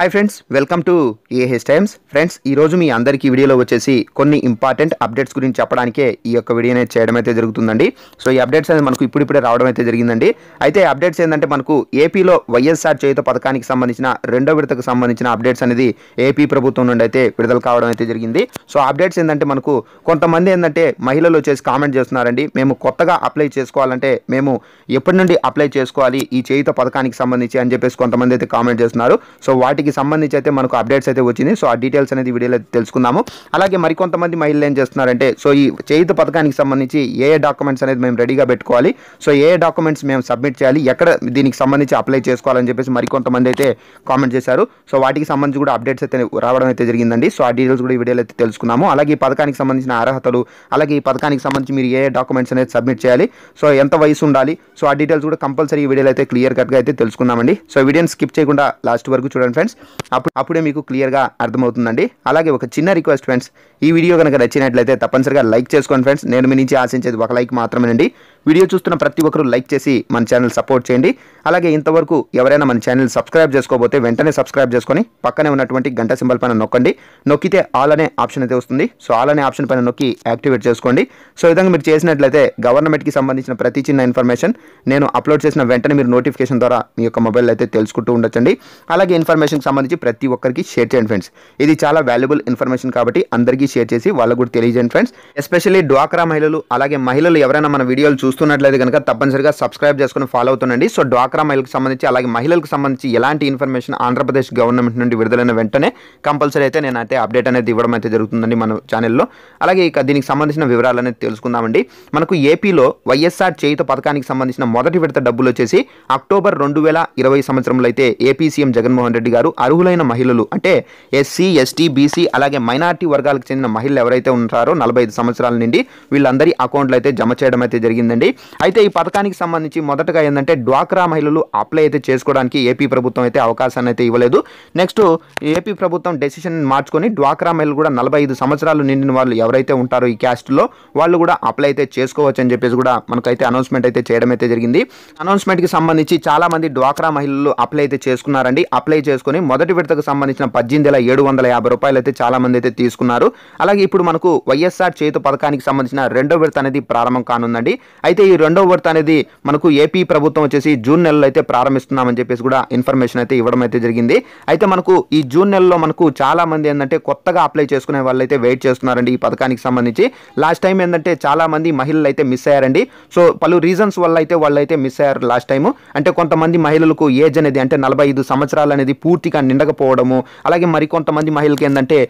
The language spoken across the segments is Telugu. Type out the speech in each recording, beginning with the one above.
hi friends welcome to AS Times friends ఈరోజు మీ అందరికీ వీడియోలో వచ్చేసి కొన్ని ఇంపార్టెంట్ అప్డేట్స్ గురించి చెప్పడానికే ఈ యొక్క వీడియో చేయడం అయితే జరుగుతుందండి సో ఈ అప్డేట్స్ అనేది మనకు ఇప్పుడిప్పుడే రావడం అయితే జరిగిందండి అయితే అప్డేట్స్ ఏంటంటే మనకు ఏపీలో వైఎస్ఆర్ చేయుత పథకానికి సంబంధించిన రెండో విడతకు సంబంధించిన అప్డేట్స్ అనేది ఏపీ ప్రభుత్వం నుండి అయితే విడుదల కావడం అయితే జరిగింది సో అప్డేట్స్ ఏంటంటే మనకు కొంతమంది ఏంటంటే మహిళలు వచ్చేసి కామెంట్ చేస్తున్నారండి మేము కొత్తగా అప్లై చేసుకోవాలంటే మేము ఎప్పటి నుండి అప్లై చేసుకోవాలి ఈ చేయుత పథకానికి సంబంధించి అని చెప్పేసి కొంతమంది అయితే కామెంట్ చేస్తున్నారు సో వాటికి దీనికి సంబంధించి అయితే మనకు అప్డేట్స్ అయితే వచ్చింది సో ఆ డీటెయిల్స్ అనేది వీడియోలో తెలుసుకుందాము అలాగే మరికొంతమంది మహిళలు ఏం చేస్తున్నారంటే సో ఈ చేయుత పథకానికి సంబంధించి ఏ ఏ డాక్యుమెంట్స్ అనేది మేము రెడీగా పెట్టుకోవాలి సో ఏ డాక్యుమెంట్స్ మేము సబ్మిట్ చేయాలి ఎక్కడ దీనికి సంబంధించి అప్లై చేసుకోవాలని చెప్పేసి మరికొంతమంది అయితే కామెంట్ చేశారు సో వాటికి సంబంధించి కూడా అప్డేట్స్ అయితే రావడం అయితే జరిగిందండి సో ఆ డీటెయిల్స్ కూడా ఈ వీడియోలో అయితే తెలుసుకున్నాము అలాగే ఈ పథకానికి సంబంధించిన అర్హతలు అలాగే ఈ పథకానికి సంబంధించి మీరు ఏ డాక్యుమెంట్స్ అనేది సబ్మిట్ చేయాలి సో ఎంత వయసు ఉండాలి సో ఆ డీటెయిల్స్ కూడా కంపల్సరీ ఈ వీడియోలో అయితే క్లియర్ కట్గా అయితే తెలుసుకుందామండి సో వీడియోని స్కిప్ చేయకుండా లాస్ట్ వరకు చూడండి ఫ్రెండ్స్ ఫ్రెండ్స్ అప్పుడు అప్పుడే మీకు క్లియర్గా అర్థమవుతుందండి అలాగే ఒక చిన్న రిక్వెస్ట్ ఫ్రెండ్స్ ఈ వీడియో కనుక నచ్చినట్లయితే తప్పనిసరిగా లైక్ చేసుకోండి ఫ్రెండ్స్ నేను మీ నుంచి ఆశించేది ఒక లైక్ మాత్రమేనండి వీడియో చూస్తున్న ప్రతి ఒక్కరు లైక్ చేసి మన ఛానల్ సపోర్ట్ చేయండి అలాగే ఇంతవరకు ఎవరైనా మన ఛానల్ సబ్స్క్రైబ్ చేసుకోబోతే వెంటనే సబ్స్క్రైబ్ చేసుకొని పక్కనే ఉన్నటువంటి గంట సింబల్ పైన నొక్కండి నొక్కితే ఆల్ అనే ఆప్షన్ అయితే వస్తుంది సో ఆల్ అనే ఆప్షన్ పైన నొక్కి యాక్టివేట్ చేసుకోండి సో విధంగా మీరు చేసినట్లయితే గవర్నమెంట్కి సంబంధించిన ప్రతి చిన్న ఇన్ఫర్మేషన్ నేను అప్లోడ్ చేసిన వెంటనే మీరు నోటిఫికేషన్ ద్వారా మీ యొక్క మొబైల్ అయితే తెలుసుకుంటూ ఉండొచ్చండి అలాగే ఇన్ఫర్మేషన్కి సంబంధించి ప్రతి ఒక్కరికి షేర్ చేయండి ఫ్రెండ్స్ ఇది చాలా వాల్యుబుల్ ఇన్ఫర్మేషన్ కాబట్టి అందరికీ షేర్ చేసి వాళ్ళకు కూడా తెలియజేయండి ఫ్రెండ్స్ ఎస్పెషల్లీ డ్వాక్రా మహిళలు అలాగే మహిళలు ఎవరైనా మన వీడియోలు చూస్తున్నట్లయితే కనుక తప్పనిసరిగా సబ్స్క్రైబ్ చేసుకుని ఫాలో అవుతుండండి సో డ్వాక్రా మహిళలకు సంబంధించి అలాగే మహిళలకు సంబంధించి ఎలాంటి ఇన్ఫర్మేషన్ ఆంధ్రప్రదేశ్ గవర్నమెంట్ నుండి విడుదలైన వెంటనే కంపల్సరీ అయితే నేనైతే అప్డేట్ అనేది ఇవ్వడం అయితే జరుగుతుందండి మన ఛానల్లో అలాగే ఇక దీనికి సంబంధించిన వివరాలు అనేది తెలుసుకుందామండి మనకు ఏపీలో వైఎస్ఆర్ చేయుత పథకానికి సంబంధించిన మొదటి విడత డబ్బులు వచ్చేసి అక్టోబర్ రెండు వేల ఇరవై సంవత్సరంలో అయితే ఏపీ సీఎం జగన్మోహన్ రెడ్డి గారు అర్హులైన మహిళలు అంటే ఎస్సీ ఎస్టీ బీసీ అలాగే మైనార్టీ వర్గాలకు చెందిన మహిళలు ఎవరైతే ఉంటారో నలభై సంవత్సరాల నుండి వీళ్ళందరి అకౌంట్లు అయితే జమ చేయడం అయితే జరిగిందండి అండి అయితే ఈ పథకానికి సంబంధించి మొదటగా ఏంటంటే డ్వాక్రా మహిళలు అప్లై అయితే చేసుకోవడానికి ఏపీ ప్రభుత్వం అయితే అవకాశాన్ని అయితే ఇవ్వలేదు నెక్స్ట్ ఏపీ ప్రభుత్వం డెసిషన్ మార్చుకొని డ్వాక్రా మహిళలు కూడా నలభై ఐదు సంవత్సరాలు నిండిన వాళ్ళు ఎవరైతే ఉంటారో ఈ క్యాస్ట్లో వాళ్ళు కూడా అప్లై అయితే చేసుకోవచ్చు అని చెప్పేసి కూడా మనకైతే అనౌన్స్మెంట్ అయితే చేయడం అయితే జరిగింది అనౌన్స్మెంట్కి సంబంధించి చాలామంది డ్వాక్రా మహిళలు అప్లై అయితే చేసుకున్నారండి అప్లై చేసుకుని మొదటి విడతకు సంబంధించిన పద్దెనిమిది వేల ఏడు వందల యాభై రూపాయలు అయితే చాలామంది అయితే తీసుకున్నారు అలాగే ఇప్పుడు మనకు వైఎస్ఆర్ చేతు పథకానికి సంబంధించిన రెండో విడత అనేది ప్రారంభం కానుందండి అయితే ఈ రెండో విడత అనేది మనకు ఏపీ ప్రభుత్వం వచ్చేసి జూన్ నెలలో అయితే ప్రారంభిస్తున్నామని చెప్పేసి కూడా ఇన్ఫర్మేషన్ అయితే ఇవ్వడం అయితే జరిగింది అయితే మనకు ఈ జూన్ నెలలో మనకు చాలా మంది ఏంటంటే కొత్తగా అప్లై చేసుకునే వాళ్ళు అయితే వెయిట్ చేస్తున్నారండి ఈ పథకానికి సంబంధించి లాస్ట్ టైం ఏంటంటే చాలా మంది మహిళలు అయితే మిస్ అయ్యారండి సో పలు రీజన్స్ వల్ల అయితే వాళ్ళు అయితే మిస్ అయ్యారు లాస్ట్ టైము అంటే కొంతమంది మహిళలకు ఏజ్ అనేది అంటే నలభై ఐదు సంవత్సరాలు అనేది పూర్తిగా నిండకపోవడము అలాగే మరికొంతమంది మహిళలకి ఏంటంటే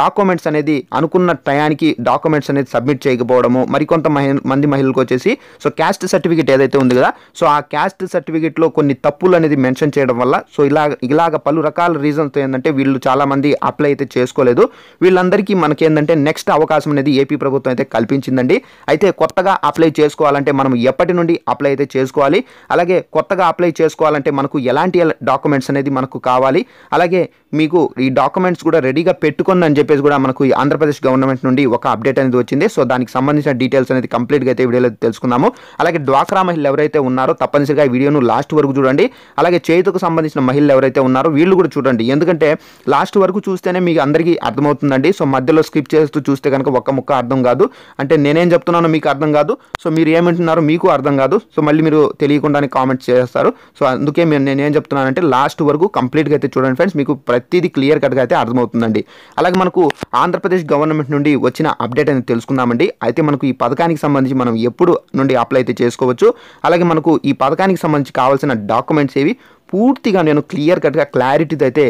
డాక్యుమెంట్స్ అనేది అనుకున్న టయానికి డాక్యుమెంట్స్ అనేది సబ్మిట్ చేయకపోవడము మరికొంత మంది మహిళలకు వచ్చేసి సో క్యాస్ట్ సర్టిఫికేట్ ఏదైతే ఉంది కదా సో ఆ క్యాస్ట్ సర్టిఫికేట్లో కొన్ని తప్పులు అనేది మెన్షన్ చేయడం వల్ల సో ఇలా ఇలాగ పలు రకాల రీజన్స్తో ఏంటంటే వీళ్ళు చాలామంది అప్లై అయితే చేసుకోలేదు వీళ్ళందరికీ మనకి ఏంటంటే నెక్స్ట్ అవకాశం అనేది ఏపీ ప్రభుత్వం అయితే కల్పించిందండి అయితే కొత్తగా అప్లై చేసుకోవాలంటే మనం ఎప్పటి నుండి అప్లై అయితే చేసుకోవాలి అలాగే కొత్తగా అప్లై చేసుకోవాలంటే మనకు ఎలాంటి డాక్యుమెంట్స్ అనేది మనకు కావాలి అలాగే మీకు ఈ డాక్యుమెంట్స్ కూడా రెడీగా పెట్టుకుందని అని చెప్పేసి కూడా మనకు ఆంధ్రప్రదేశ్ గవర్నమెంట్ నుండి ఒక అప్డేట్ అనేది వచ్చింది సో దానికి సంబంధించిన డీటెయిల్స్ అనేది కంప్లీట్గా అయితే వీడియోలో తెలుసుకుందాం తెలియజేస్తున్నాము అలాగే డ్వాక్రా మహిళలు ఎవరైతే ఉన్నారో తప్పనిసరిగా ఈ వీడియోను లాస్ట్ వరకు చూడండి అలాగే చేతుకు సంబంధించిన మహిళలు ఎవరైతే ఉన్నారో వీళ్ళు కూడా చూడండి ఎందుకంటే లాస్ట్ వరకు చూస్తేనే మీకు అందరికీ అర్థమవుతుందండి సో మధ్యలో స్కిప్ చేస్తూ చూస్తే కనుక ఒక్క ముక్క అర్థం కాదు అంటే నేనేం చెప్తున్నానో మీకు అర్థం కాదు సో మీరు ఏమంటున్నారో మీకు అర్థం కాదు సో మళ్ళీ మీరు తెలియకుండానే కామెంట్స్ చేస్తారు సో అందుకే మీరు నేనేం చెప్తున్నానంటే లాస్ట్ వరకు కంప్లీట్గా అయితే చూడండి ఫ్రెండ్స్ మీకు ప్రతిదీ క్లియర్ కట్గా అయితే అర్థమవుతుందండి అలాగే మనకు ఆంధ్రప్రదేశ్ గవర్నమెంట్ నుండి వచ్చిన అప్డేట్ అనేది తెలుసుకుందామండి అయితే మనకు ఈ పథకానికి సంబంధించి మనం ఎప్పుడు నుండి అప్లై అయితే చేసుకోవచ్చు అలాగే మనకు ఈ పథకానికి సంబంధించి కావాల్సిన డాక్యుమెంట్స్ ఏవి పూర్తిగా నేను క్లియర్ కట్గా క్లారిటీతో అయితే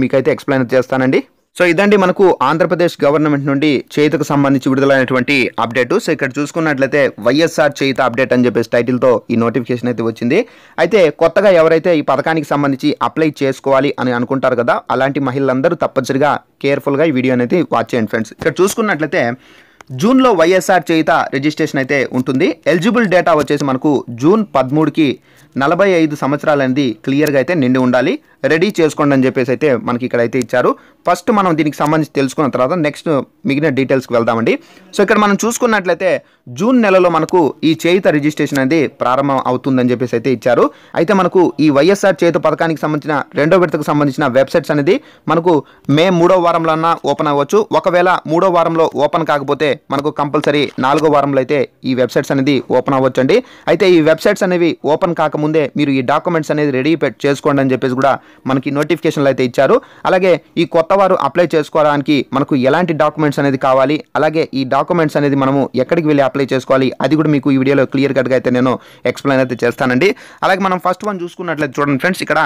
మీకైతే ఎక్స్ప్లెయిన్ చేస్తానండి సో ఇదండి మనకు ఆంధ్రప్రదేశ్ గవర్నమెంట్ నుండి చేయుతకు సంబంధించి విడుదలైనటువంటి అప్డేట్ సో ఇక్కడ చూసుకున్నట్లయితే వైఎస్ఆర్ చేయిత అప్డేట్ అని చెప్పేసి టైటిల్తో ఈ నోటిఫికేషన్ అయితే వచ్చింది అయితే కొత్తగా ఎవరైతే ఈ పథకానికి సంబంధించి అప్లై చేసుకోవాలి అని అనుకుంటారు కదా అలాంటి మహిళలందరూ తప్పనిసరిగా కేర్ఫుల్గా ఈ వీడియో అనేది వాచ్ చేయండి ఫ్రెండ్స్ ఇక్కడ చూసుకున్నట్లయితే జూన్లో వైఎస్ఆర్ చేయిత రిజిస్ట్రేషన్ అయితే ఉంటుంది ఎలిజిబుల్ డేటా వచ్చేసి మనకు జూన్ పదమూడుకి నలభై ఐదు సంవత్సరాలనేది క్లియర్గా అయితే నిండి ఉండాలి రెడీ చేసుకోండి అని చెప్పేసి అయితే మనకి ఇక్కడ అయితే ఇచ్చారు ఫస్ట్ మనం దీనికి సంబంధించి తెలుసుకున్న తర్వాత నెక్స్ట్ మిగిలిన డీటెయిల్స్కి వెళ్దామండి సో ఇక్కడ మనం చూసుకున్నట్లయితే జూన్ నెలలో మనకు ఈ చేయుత రిజిస్ట్రేషన్ అనేది ప్రారంభం అవుతుందని చెప్పేసి అయితే ఇచ్చారు అయితే మనకు ఈ వైఎస్ఆర్ చేయుత పథకానికి సంబంధించిన రెండో విడతకు సంబంధించిన వెబ్సైట్స్ అనేది మనకు మే మూడో వారంలో ఓపెన్ అవ్వచ్చు ఒకవేళ మూడో వారంలో ఓపెన్ కాకపోతే మనకు కంపల్సరీ నాలుగో వారంలో అయితే ఈ వెబ్సైట్స్ అనేది ఓపెన్ అవ్వచ్చు అయితే ఈ వెబ్సైట్స్ అనేవి ఓపెన్ కాకముందే మీరు ఈ డాక్యుమెంట్స్ అనేది రెడీ చేసుకోండి అని చెప్పేసి కూడా మనకి నోటిఫికేషన్లు అయితే ఇచ్చారు అలాగే ఈ కొత్త వారు అప్లై చేసుకోవడానికి మనకు ఎలాంటి డాక్యుమెంట్స్ అనేది కావాలి అలాగే ఈ డాక్యుమెంట్స్ అనేది మనము ఎక్కడికి వెళ్ళి అప్లై చేసుకోవాలి అది కూడా మీకు ఈ వీడియోలో క్లియర్ కట్గా అయితే నేను ఎక్స్ప్లెయిన్ అయితే చేస్తానండి అలాగే మనం ఫస్ట్ వన్ చూసుకున్నట్లయితే చూడండి ఫ్రెండ్స్ ఇక్కడ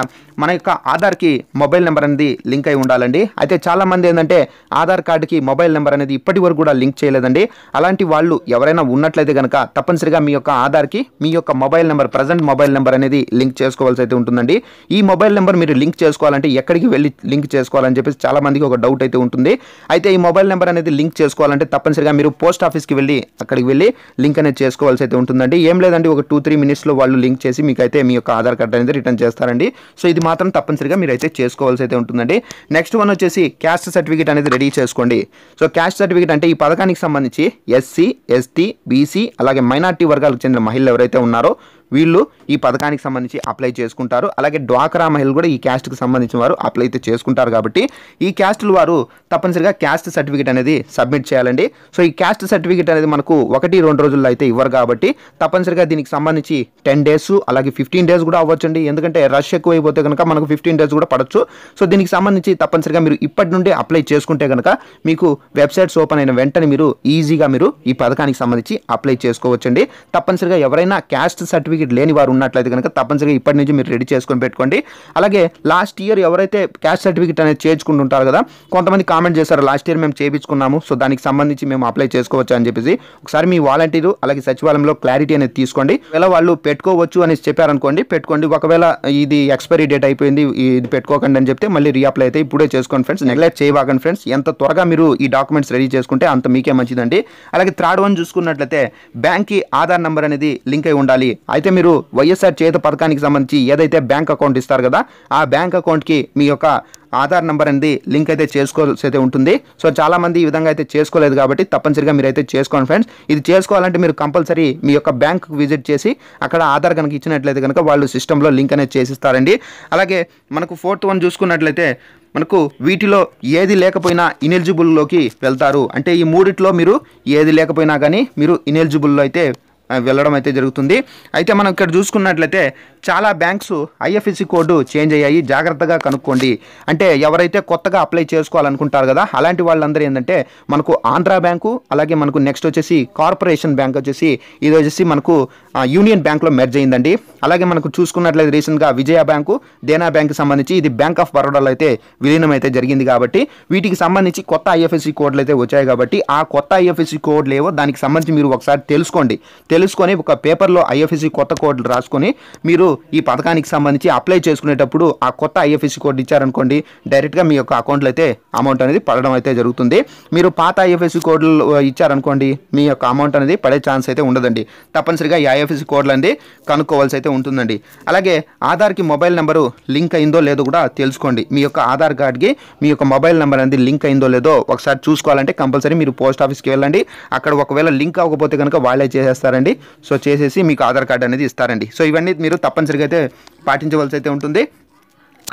మన యొక్క ఆధార్కి మొబైల్ నెంబర్ అనేది లింక్ అయి ఉండాలండి అయితే చాలామంది ఏంటంటే ఆధార్ కార్డుకి మొబైల్ నెంబర్ అనేది ఇప్పటి వరకు కూడా లింక్ చేయలేదండి అలాంటి వాళ్ళు ఎవరైనా ఉన్నట్లయితే కనుక తప్పనిసరిగా మీ యొక్క ఆధార్కి మీ యొక్క mobile number present mobile number అనేది లింక్ చేసుకోవాల్సి అయితే ఉంటుందండి ఈ మొబైల్ నెంబర్ మీరు మీరు లింక్ చేసుకోవాలంటే ఎక్కడికి వెళ్ళి లింక్ చేసుకోవాలని చెప్పేసి చాలామందికి ఒక డౌట్ అయితే ఉంటుంది అయితే ఈ మొబైల్ నెంబర్ అనేది లింక్ చేసుకోవాలంటే తప్పనిసరిగా మీరు పోస్ట్ ఆఫీస్కి వెళ్ళి అక్కడికి వెళ్ళి లింక్ అనేది చేసుకోవాల్సి అయితే ఉంటుందండి ఏం లేదండి ఒక టూ త్రీ మినిట్స్లో వాళ్ళు లింక్ చేసి మీకు అయితే మీ యొక్క ఆధార్ కార్డ్ అనేది రిటర్న్ చేస్తారండి సో ఇది మాత్రం తప్పనిసరిగా మీరు అయితే చేసుకోవాల్సి అయితే ఉంటుందండి నెక్స్ట్ వన్ వచ్చేసి క్యాస్ట్ సర్టిఫికేట్ అనేది రెడీ చేసుకోండి సో క్యాస్ట్ సర్టిఫికేట్ అంటే ఈ పథకానికి సంబంధించి ఎస్సీ ఎస్టీ బీసీ అలాగే మైనార్టీ వర్గాలకు చెందిన మహిళలు ఎవరైతే ఉన్నారో వీళ్ళు ఈ పథకానికి సంబంధించి అప్లై చేసుకుంటారు అలాగే డ్వాక్రా మహిళ కూడా ఈ క్యాస్ట్కి సంబంధించిన వారు అప్లై అయితే చేసుకుంటారు కాబట్టి ఈ క్యాస్టుల వారు తప్పనిసరిగా క్యాస్ట్ సర్టిఫికేట్ అనేది సబ్మిట్ చేయాలండి సో ఈ క్యాస్ట్ సర్టిఫికేట్ అనేది మనకు ఒకటి రెండు రోజుల్లో అయితే ఇవ్వరు కాబట్టి తప్పనిసరిగా దీనికి సంబంధించి టెన్ డేస్ అలాగే ఫిఫ్టీన్ డేస్ కూడా అవ్వచ్చండి ఎందుకంటే రష్ ఎక్కువ అయిపోతే కనుక మనకు ఫిఫ్టీన్ డేస్ కూడా పడచ్చు సో దీనికి సంబంధించి తప్పనిసరిగా మీరు ఇప్పటి నుండి అప్లై చేసుకుంటే కనుక మీకు వెబ్సైట్స్ ఓపెన్ అయిన వెంటనే మీరు ఈజీగా మీరు ఈ పథకానికి సంబంధించి అప్లై చేసుకోవచ్చండి తప్పనిసరిగా ఎవరైనా క్యాస్ట్ సర్టిఫికేట్ సర్టిఫికేట్ లేని వారు ఉన్నట్లయితే కనుక తప్పనిసరిగా ఇప్పటి నుంచి మీరు రెడీ చేసుకొని పెట్టుకోండి అలాగే లాస్ట్ ఇయర్ ఎవరైతే క్యాష్ సర్టిఫికేట్ అనేది చేర్చుకుంటుంటారు కదా కొంతమంది కామెంట్ చేశారు లాస్ట్ ఇయర్ మేము చేయించుకున్నాము సో దానికి సంబంధించి మేము అప్లై చేసుకోవచ్చు అని చెప్పేసి ఒకసారి మీ వాలంటీరు అలాగే సచివాలయంలో క్లారిటీ అనేది తీసుకోండి ఒకవేళ వాళ్ళు పెట్టుకోవచ్చు అని చెప్పారనుకోండి పెట్టుకోండి ఒకవేళ ఇది ఎక్స్పైరీ డేట్ అయిపోయింది ఇది పెట్టుకోకండి అని చెప్తే మళ్ళీ రీఅప్లై అయితే ఇప్పుడే చేసుకోండి ఫ్రెండ్స్ నెగ్లెక్ట్ చేయబాగండి ఫ్రెండ్స్ ఎంత త్వరగా మీరు ఈ డాక్యుమెంట్స్ రెడీ చేసుకుంటే అంత మీకే మంచిదండి అలాగే థర్డ్ వన్ చూసుకున్నట్లయితే బ్యాంక్కి ఆధార్ నెంబర్ అనేది లింక్ అయి ఉండాలి అయితే మీరు వైఎస్ఆర్ చేత పథకానికి సంబంధించి ఏదైతే బ్యాంక్ అకౌంట్ ఇస్తారు కదా ఆ బ్యాంక్ అకౌంట్కి మీ యొక్క ఆధార్ నెంబర్ అనేది లింక్ అయితే చేసుకోవాల్సి అయితే ఉంటుంది సో చాలామంది ఈ విధంగా అయితే చేసుకోలేదు కాబట్టి తప్పనిసరిగా మీరు అయితే చేసుకోండి ఫ్రెండ్స్ ఇది చేసుకోవాలంటే మీరు కంపల్సరీ మీ యొక్క బ్యాంక్ విజిట్ చేసి అక్కడ ఆధార్ కనుక ఇచ్చినట్లయితే కనుక వాళ్ళు సిస్టంలో లింక్ అనేది చేసిస్తారండి అలాగే మనకు ఫోర్త్ వన్ చూసుకున్నట్లయితే మనకు వీటిలో ఏది లేకపోయినా ఇనెలిజిబుల్లోకి వెళ్తారు అంటే ఈ మూడిట్లో మీరు ఏది లేకపోయినా కానీ మీరు ఇనెలిజిబుల్లో అయితే వెళ్ళడం అయితే జరుగుతుంది అయితే మనం ఇక్కడ చూసుకున్నట్లయితే చాలా బ్యాంక్స్ ఐఎఫ్ఎస్సి కోడ్ చేంజ్ అయ్యాయి జాగ్రత్తగా కనుక్కోండి అంటే ఎవరైతే కొత్తగా అప్లై చేసుకోవాలనుకుంటారు కదా అలాంటి వాళ్ళందరూ ఏంటంటే మనకు ఆంధ్ర బ్యాంకు అలాగే మనకు నెక్స్ట్ వచ్చేసి కార్పొరేషన్ బ్యాంక్ వచ్చేసి ఇది వచ్చేసి మనకు యూనియన్ బ్యాంక్లో మెర్జ్ అయిందండి అలాగే మనకు చూసుకున్నట్లయితే రీసెంట్గా విజయ బ్యాంకు దేనా బ్యాంక్ సంబంధించి ఇది బ్యాంక్ ఆఫ్ బరోడాలో అయితే విలీనం అయితే జరిగింది కాబట్టి వీటికి సంబంధించి కొత్త ఐఎఫ్ఎస్సి కోడ్లు అయితే వచ్చాయి కాబట్టి ఆ కొత్త ఐఎఫ్ఎస్సి కోడ్లు ఏవో దానికి సంబంధించి మీరు ఒకసారి తెలుసుకోండి తెలుసుకొని ఒక పేపర్లో ఐఎఫ్ఎస్సి కొత్త కోడ్ రాసుకొని మీరు ఈ పథకానికి సంబంధించి అప్లై చేసుకునేటప్పుడు ఆ కొత్త ఐఎఫ్ఎస్సి కోడ్ ఇచ్చారనుకోండి డైరెక్ట్గా మీ యొక్క అకౌంట్లో అయితే అమౌంట్ అనేది పడడం అయితే జరుగుతుంది మీరు పాత ఐఎఫ్ఎస్సి కోడ్లు ఇచ్చారనుకోండి మీ యొక్క అమౌంట్ అనేది పడే ఛాన్స్ అయితే ఉండదండి తప్పనిసరిగా ఈ ఐఎఫ్ఎస్సి కోడ్లు అనేది కనుక్కోవాల్సి అయితే ఉంటుందండి అలాగే ఆధార్కి మొబైల్ నెంబరు లింక్ అయిందో లేదో కూడా తెలుసుకోండి మీ యొక్క ఆధార్ కార్డ్కి మీ యొక్క మొబైల్ నెంబర్ అనేది లింక్ అయిందో లేదో ఒకసారి చూసుకోవాలంటే కంపల్సరీ మీరు పోస్ట్ ఆఫీస్కి వెళ్ళండి అక్కడ ఒకవేళ లింక్ అవ్వకపోతే కనుక వాళ్ళే చేసేస్తారండి చేయండి సో చేసేసి మీకు ఆధార్ కార్డు అనేది ఇస్తారండి సో ఇవన్నీ మీరు తప్పనిసరిగా అయితే పాటించవలసి అయితే ఉంటుంది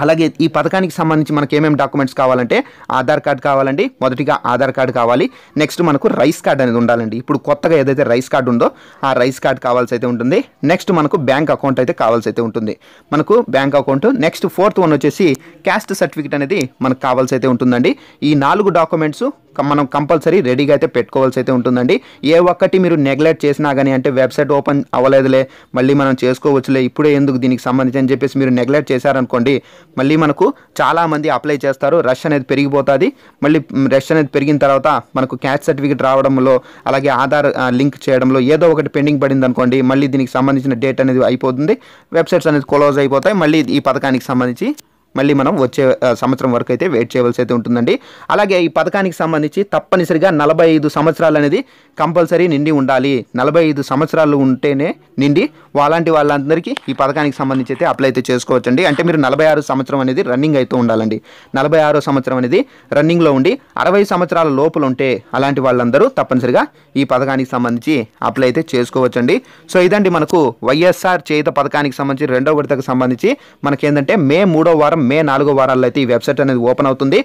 అలాగే ఈ పథకానికి సంబంధించి మనకు ఏమేమి డాక్యుమెంట్స్ కావాలంటే ఆధార్ కార్డు కావాలండి మొదటిగా ఆధార్ కార్డు కావాలి నెక్స్ట్ మనకు రైస్ కార్డ్ అనేది ఉండాలండి ఇప్పుడు కొత్తగా ఏదైతే రైస్ కార్డు ఉందో ఆ రైస్ కార్డ్ కావాల్సి అయితే ఉంటుంది నెక్స్ట్ మనకు బ్యాంక్ అకౌంట్ అయితే కావాల్సి అయితే ఉంటుంది మనకు bank account next fourth one వచ్చేసి క్యాస్ట్ సర్టిఫికేట్ అనేది మనకు కావాల్సి అయితే ఉంటుందండి ఈ నాలుగు డాక్యుమెంట్స్ మనం కంపల్సరీ రెడీగా అయితే పెట్టుకోవాల్సి అయితే ఉంటుందండి ఏ ఒక్కటి మీరు నెగ్లెక్ట్ చేసినా కానీ అంటే వెబ్సైట్ ఓపెన్ అవ్వలేదులే మళ్ళీ మనం చేసుకోవచ్చులే ఇప్పుడే ఎందుకు దీనికి సంబంధించి అని చెప్పేసి మీరు నెగ్లెక్ట్ చేశారనుకోండి మళ్ళీ మనకు చాలామంది అప్లై చేస్తారు రష్ అనేది పెరిగిపోతుంది మళ్ళీ రష్ అనేది పెరిగిన తర్వాత మనకు క్యాష్ సర్టిఫికేట్ రావడంలో అలాగే ఆధార్ లింక్ చేయడంలో ఏదో ఒకటి పెండింగ్ పడింది అనుకోండి మళ్ళీ దీనికి సంబంధించిన డేట్ అనేది అయిపోతుంది వెబ్సైట్స్ అనేది క్లోజ్ అయిపోతాయి మళ్ళీ ఈ పథకానికి సంబంధించి మళ్ళీ మనం వచ్చే సంవత్సరం వరకు అయితే వెయిట్ చేయవలసి అయితే ఉంటుందండి అలాగే ఈ పథకానికి సంబంధించి తప్పనిసరిగా నలభై ఐదు సంవత్సరాలు అనేది కంపల్సరీ నిండి ఉండాలి నలభై ఐదు సంవత్సరాలు ఉంటేనే నిండి అలాంటి వాళ్ళందరికీ ఈ పథకానికి సంబంధించి అయితే అప్లై అయితే చేసుకోవచ్చండి అంటే మీరు నలభై ఆరు సంవత్సరం అనేది రన్నింగ్ అయితే ఉండాలండి నలభై ఆరో సంవత్సరం అనేది రన్నింగ్లో ఉండి అరవై సంవత్సరాల లోపల ఉంటే అలాంటి వాళ్ళందరూ తప్పనిసరిగా ఈ పథకానికి సంబంధించి అప్లై అయితే చేసుకోవచ్చండి సో ఇదండి మనకు వైఎస్ఆర్ చేత పథకానికి సంబంధించి రెండో విడతకు సంబంధించి మనకేంటంటే మే మూడో వారం మే నాలుగో వారాల్లో అయితే ఈ వెబ్సైట్ అనేది ఓపెన్ అవుతుంది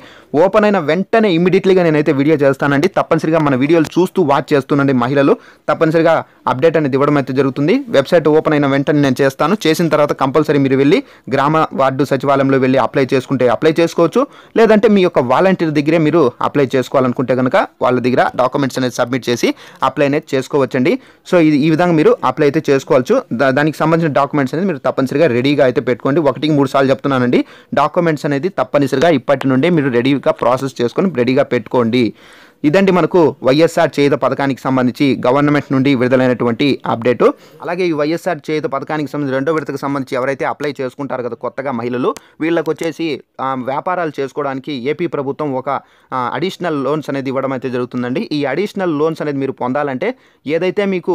ఓపెన్ అయిన వెంటనే ఇమీడియట్లీగా నేనైతే వీడియో చేస్తానండి తప్పనిసరిగా మన వీడియోలు చూస్తూ వాచ్ చేస్తుండీ మహిళలు తప్పనిసరిగా అప్డేట్ అనేది ఇవ్వడం అయితే జరుగుతుంది వెబ్సైట్ ఓపెన్ అయిన వెంటనే నేను చేస్తాను చేసిన తర్వాత కంపల్సరీ మీరు వెళ్ళి గ్రామ వార్డు సచివాలయంలో వెళ్ళి అప్లై చేసుకుంటే అప్లై చేసుకోవచ్చు లేదంటే మీ యొక్క వాలంటీర్ దగ్గరే మీరు అప్లై చేసుకోవాలనుకుంటే కనుక వాళ్ళ దగ్గర డాక్యుమెంట్స్ అనేది సబ్మిట్ చేసి అప్లై అనేది చేసుకోవచ్చండి సో ఇది ఈ విధంగా మీరు అప్లై అయితే చేసుకోవచ్చు దానికి సంబంధించిన డాక్యుమెంట్స్ అనేది మీరు తప్పనిసరిగా రెడీగా అయితే పెట్టుకోండి ఒకటికి మూడు సార్లు చెప్తున్నానండి డాక్యుమెంట్స్ అనేది తప్పనిసరిగా ఇప్పటి నుండే మీరు రెడీగా ప్రాసెస్ చేసుకొని రెడీగా పెట్టుకోండి ఇదండి మనకు వైఎస్ఆర్ చేయుత పథకానికి సంబంధించి గవర్నమెంట్ నుండి విడుదలైనటువంటి అప్డేటు అలాగే ఈ వైఎస్ఆర్ చేయుత పథకానికి సంబంధించి రెండో విడతకు సంబంధించి ఎవరైతే అప్లై చేసుకుంటారు కదా కొత్తగా మహిళలు వీళ్ళకి వచ్చేసి వ్యాపారాలు చేసుకోవడానికి ఏపీ ప్రభుత్వం ఒక అడిషనల్ లోన్స్ అనేది ఇవ్వడం అయితే జరుగుతుందండి ఈ అడిషనల్ లోన్స్ అనేది మీరు పొందాలంటే ఏదైతే మీకు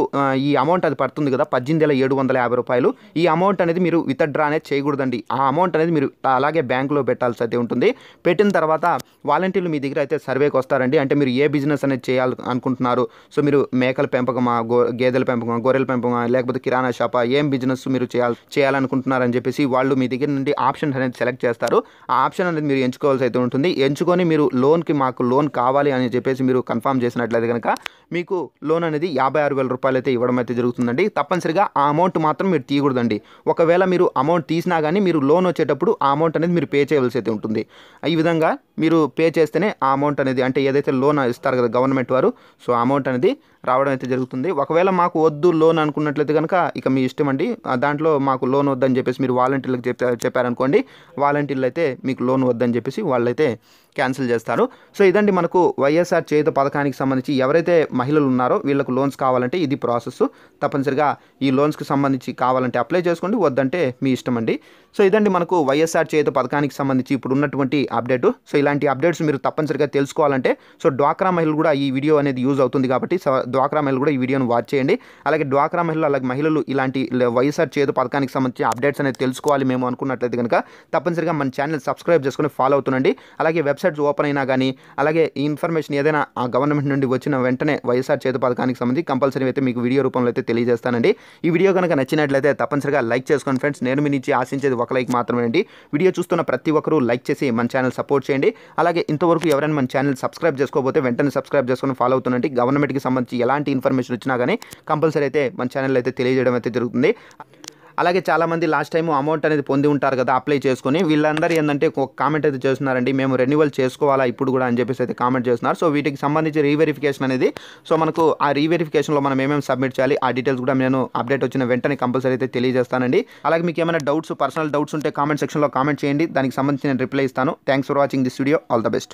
ఈ అమౌంట్ అది పడుతుంది కదా పద్దెనిమిది వేల ఏడు వందల యాభై రూపాయలు ఈ అమౌంట్ అనేది మీరు విత్డ్రా అనేది చేయకూడదండి ఆ అమౌంట్ అనేది మీరు అలాగే బ్యాంకులో పెట్టాల్సి అయితే ఉంటుంది పెట్టిన తర్వాత వాలంటీర్లు మీ దగ్గర అయితే సర్వేకి వస్తారండి అంటే మీరు ఏ బిజినెస్ అనేది చేయాలి అనుకుంటున్నారు సో మీరు మేకల పెంపకమా గో గేదెల పెంపకమా గొర్రెల పెంపకమా లేకపోతే కిరాణా షాపా ఏం బిజినెస్ మీరు చేయాలి చేయాలనుకుంటున్నారని చెప్పేసి వాళ్ళు మీ దగ్గర నుండి ఆప్షన్ అనేది సెలెక్ట్ చేస్తారు ఆ ఆప్షన్ అనేది మీరు ఎంచుకోవాల్సి అయితే ఉంటుంది ఎంచుకొని మీరు లోన్కి మాకు లోన్ కావాలి అని చెప్పేసి మీరు కన్ఫర్మ్ చేసినట్లయితే కనుక మీకు లోన్ అనేది యాభై ఆరు వేల రూపాయలు అయితే ఇవ్వడం అయితే జరుగుతుందండి తప్పనిసరిగా ఆ అమౌంట్ మాత్రం మీరు తీయకూడదండి ఒకవేళ మీరు అమౌంట్ తీసినా కానీ మీరు లోన్ వచ్చేటప్పుడు ఆ అమౌంట్ అనేది మీరు పే చేయవలసి అయితే ఉంటుంది ఈ విధంగా మీరు పే చేస్తేనే ఆ అమౌంట్ అనేది అంటే ఏదైతే లోన్ ఇస్తారు కదా గవర్నమెంట్ వారు సో అమౌంట్ అనేది రావడం అయితే జరుగుతుంది ఒకవేళ మాకు వద్దు లోన్ అనుకున్నట్లయితే కనుక ఇక మీ ఇష్టం అండి దాంట్లో మాకు లోన్ వద్దని చెప్పేసి మీరు వాలంటీర్లకు చెప్పారనుకోండి వాలంటీర్లు అయితే మీకు లోన్ వద్దని చెప్పేసి వాళ్ళైతే క్యాన్సిల్ చేస్తారు సో ఇదండి మనకు వైఎస్ఆర్ చేత పథకానికి సంబంధించి ఎవరైతే మహిళలు ఉన్నారో వీళ్ళకు లోన్స్ కావాలంటే ఇది ప్రాసెస్ తప్పనిసరిగా ఈ లోన్స్కి సంబంధించి కావాలంటే అప్లై చేసుకోండి వద్దంటే మీ ఇష్టం అండి సో ఇదండి మనకు వైఎస్ఆర్ చేత పథకానికి సంబంధించి ఇప్పుడు ఉన్నటువంటి అప్డేట్ సో ఇలాంటి అప్డేట్స్ మీరు తప్పనిసరిగా తెలుసుకోవాలంటే సో డ్వాక్రా మహిళలు కూడా ఈ వీడియో అనేది యూజ్ అవుతుంది కాబట్టి డ్వాక్రా మహిళలు కూడా ఈ వీడియోను వాచ్ చేయండి అలాగే డ్వాక్రా మహిళలు అలాగే మహిళలు ఇలాంటి వైఎస్ఆర్ చేత పథకానికి సంబంధించి అప్డేట్స్ అనేది తెలుసుకోవాలి మేము అనుకున్నట్లయితే కనుక తప్పనిసరిగా మన ఛానల్ సబ్స్క్రైబ్ చేసుకుని ఫాలో అవుతుండండి అలాగే వెబ్సైట్ వెబ్సైట్స్ ఓపెన్ అయినా కానీ అలాగే ఈ ఇన్ఫర్మేషన్ ఏదైనా ఆ గవర్నమెంట్ నుండి వచ్చిన వెంటనే వైఎస్ఆర్ చేతు పథకానికి సంబంధించి కంపల్సరీ అయితే మీకు వీడియో రూపంలో అయితే తెలియజేస్తానండి ఈ వీడియో కనుక నచ్చినట్లయితే తప్పనిసరిగా లైక్ చేసుకోండి ఫ్రెండ్స్ నేను మీ నుంచి ఆశించేది ఒక లైక్ మాత్రమే అండి వీడియో చూస్తున్న ప్రతి ఒక్కరూ లైక్ చేసి మన ఛానల్ సపోర్ట్ చేయండి అలాగే ఇంతవరకు ఎవరైనా మన ఛానల్ సబ్స్క్రైబ్ చేసుకోకపోతే వెంటనే సబ్స్క్రైబ్ చేసుకుని ఫాలో అవుతుందండి గవర్నమెంట్కి సంబంధించి ఎలాంటి ఇన్ఫర్మేషన్ వచ్చినా కానీ కంపల్సరీ అయితే మన ఛానల్ అయితే తెలియజేయడం అయితే జరుగుతుంది అలాగే చాలామంది లాస్ట్ టైం అమౌంట్ అనేది పొంది ఉంటారు కదా అప్లై చేసుకుని వీళ్ళందరూ ఏంటంటే ఒక కామెంట్ అయితే చేస్తున్నారండి మేము రెన్యువల్ చేసుకోవాలా ఇప్పుడు కూడా అని చెప్పేసి అయితే కామెంట్ చేస్తున్నారు సో వీటికి సంబంధించి రీవెరిఫికేషన్ అనేది సో మనకు ఆ రీవెరిఫికేషన్లో మనం ఏమేమి సబ్మిట్ చేయాలి ఆ డీటెయిల్స్ కూడా నేను అప్డేట్ వచ్చిన వెంటనే కంపల్సరీ అయితే తెలియజేస్తానండి అలాగే మీకు ఏమైనా డౌట్స్ పర్సనల్ డౌట్స్ ఉంటే కామెంట్ సెక్షన్లో కామెంట్ చేయండి దానికి సంబంధించి నేను రిప్లై ఇస్తాను thanks for watching this video all the best